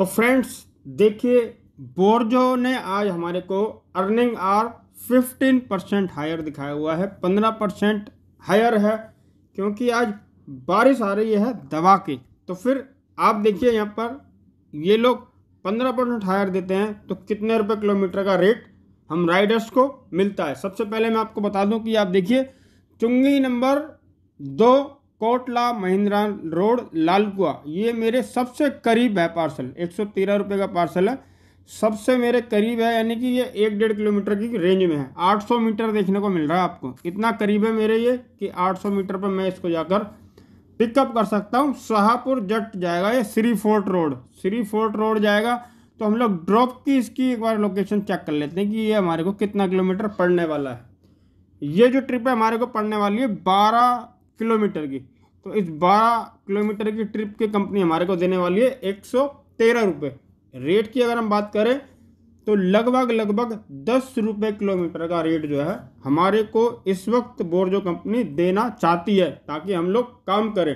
तो फ्रेंड्स देखिए बोर्जो ने आज हमारे को अर्निंग आर 15 परसेंट हायर दिखाया हुआ है 15 परसेंट हायर है क्योंकि आज बारिश आ रही है दवा की तो फिर आप देखिए यहाँ पर ये लोग 15 परसेंट हायर देते हैं तो कितने रुपए किलोमीटर का रेट हम राइडर्स को मिलता है सबसे पहले मैं आपको बता दूं कि आप देखिए चुंगी नंबर दो कोटला महिंद्रा रोड लालकुआ ये मेरे सबसे करीब है पार्सल एक सौ तेरह रुपये का पार्सल है सबसे मेरे करीब है यानी कि ये एक डेढ़ किलोमीटर की रेंज में है 800 मीटर देखने को मिल रहा है आपको इतना करीब है मेरे ये कि 800 मीटर पर मैं इसको जाकर पिकअप कर सकता हूँ शाहपुर जट जाएगा ये Siri Fort Road Siri Fort Road जाएगा तो हम लोग ड्रॉप की इसकी एक बार लोकेशन चेक कर लेते हैं कि ये हमारे को कितना किलोमीटर पड़ने वाला है ये जो ट्रिप है हमारे को पड़ने वाली है बारह किलोमीटर की तो इस बारह किलोमीटर की ट्रिप की कंपनी हमारे को देने वाली है एक सौ तेरह रुपये रेट की अगर हम बात करें तो लगभग लगभग दस रुपये किलोमीटर का रेट जो है हमारे को इस वक्त बोर्जो कंपनी देना चाहती है ताकि हम लोग काम करें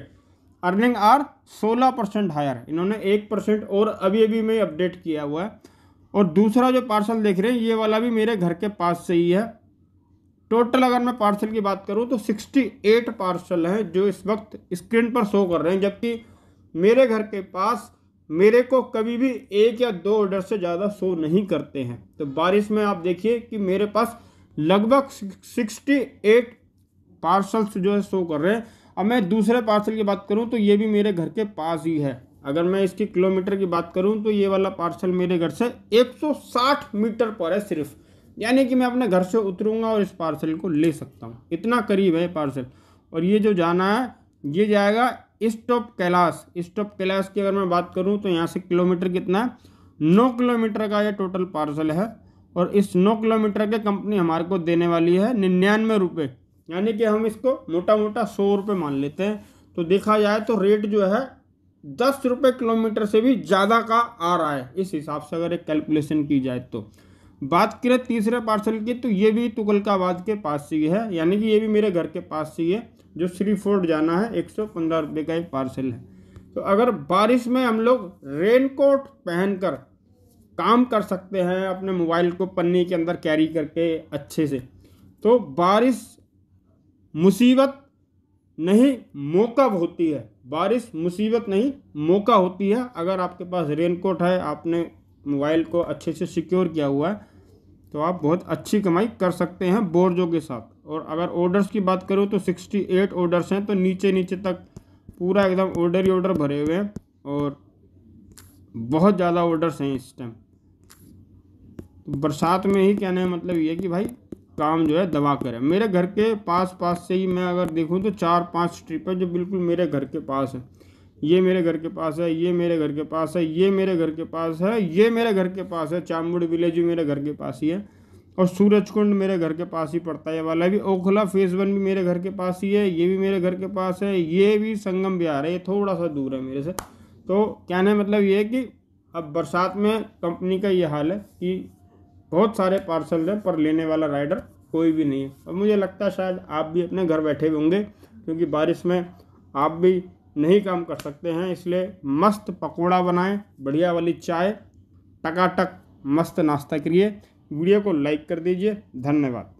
अर्निंग आर सोलह परसेंट हायर इन्होंने एक परसेंट और अभी अभी में अपडेट किया हुआ है और दूसरा जो पार्सल देख रहे हैं ये वाला भी मेरे घर के पास से ही है टोटल अगर मैं पार्सल की बात करूँ तो 68 पार्सल हैं जो इस वक्त स्क्रीन पर शो कर रहे हैं जबकि मेरे घर के पास मेरे को कभी भी एक या दो ऑर्डर से ज़्यादा शो नहीं करते हैं तो बारिश में आप देखिए कि मेरे पास लगभग 68 पार्सल्स जो है शो कर रहे हैं अब मैं दूसरे पार्सल की बात करूँ तो ये भी मेरे घर के पास ही है अगर मैं इसकी किलोमीटर की बात करूँ तो ये वाला पार्सल मेरे घर से एक मीटर पर है सिर्फ यानी कि मैं अपने घर से उतरूँगा और इस पार्सल को ले सकता हूँ इतना करीब है पार्सल और ये जो जाना है ये जाएगा स्टॉप कैलाश स्टॉप कैलाश की अगर मैं बात करूँ तो यहाँ से किलोमीटर कितना है नौ किलोमीटर का ये टोटल पार्सल है और इस नौ किलोमीटर के कंपनी हमारे को देने वाली है निन्यानवे रुपये यानी कि हम इसको मोटा मोटा सौ रुपये मान लेते हैं तो देखा जाए तो रेट जो है दस रुपये किलोमीटर से भी ज़्यादा का आ रहा है इस हिसाब से अगर एक कैलकुलेशन की जाए तो बात करें तीसरे पार्सल की तो ये भी तुगलकाबाद के पास ही है यानी कि ये भी मेरे घर के पास से ही है जो श्री फोर्ट जाना है एक सौ पंद्रह रुपये का एक पार्सल है तो अगर बारिश में हम लोग रेनकोट पहनकर काम कर सकते हैं अपने मोबाइल को पन्नी के अंदर कैरी करके अच्छे से तो बारिश मुसीबत नहीं मौका होती है बारिश मुसीबत नहीं मौका होती है अगर आपके पास रेनकोट है आपने मोबाइल को अच्छे से सिक्योर किया हुआ है तो आप बहुत अच्छी कमाई कर सकते हैं बोर्जों के साथ और अगर ऑर्डर्स की बात करूँ तो सिक्सटी एट ऑर्डर्स हैं तो नीचे नीचे तक पूरा एकदम ऑर्डर ही ऑर्डर भरे हुए हैं और बहुत ज़्यादा ऑर्डर्स हैं इस टाइम तो बरसात में ही कहने का मतलब ये कि भाई काम जो है दबा करें मेरे घर के पास पास से ही मैं अगर देखूँ तो चार पाँच स्ट्रिप है जो बिल्कुल मेरे घर के पास है ये मेरे घर के पास है ये मेरे घर के पास है ये मेरे घर के पास है ये मेरे घर के पास है चामुड़ विलेज भी मेरे घर के पास ही है और सूरज कुंड मेरे घर के पास ही पड़ता है वाला भी ओखला फेस वन भी मेरे घर के पास ही है ये भी मेरे घर के पास है ये भी संगम बिहार है ये थोड़ा सा दूर है मेरे से तो कहने का मतलब ये है कि अब बरसात में कंपनी का ये हाल है कि बहुत सारे पार्सल हैं पर लेने वाला राइडर कोई भी नहीं है और मुझे लगता है शायद आप भी अपने घर बैठे होंगे क्योंकि बारिश में आप भी नहीं काम कर सकते हैं इसलिए मस्त पकौड़ा बनाएं बढ़िया वाली चाय टकाटक मस्त नाश्ता करिए वीडियो को लाइक कर दीजिए धन्यवाद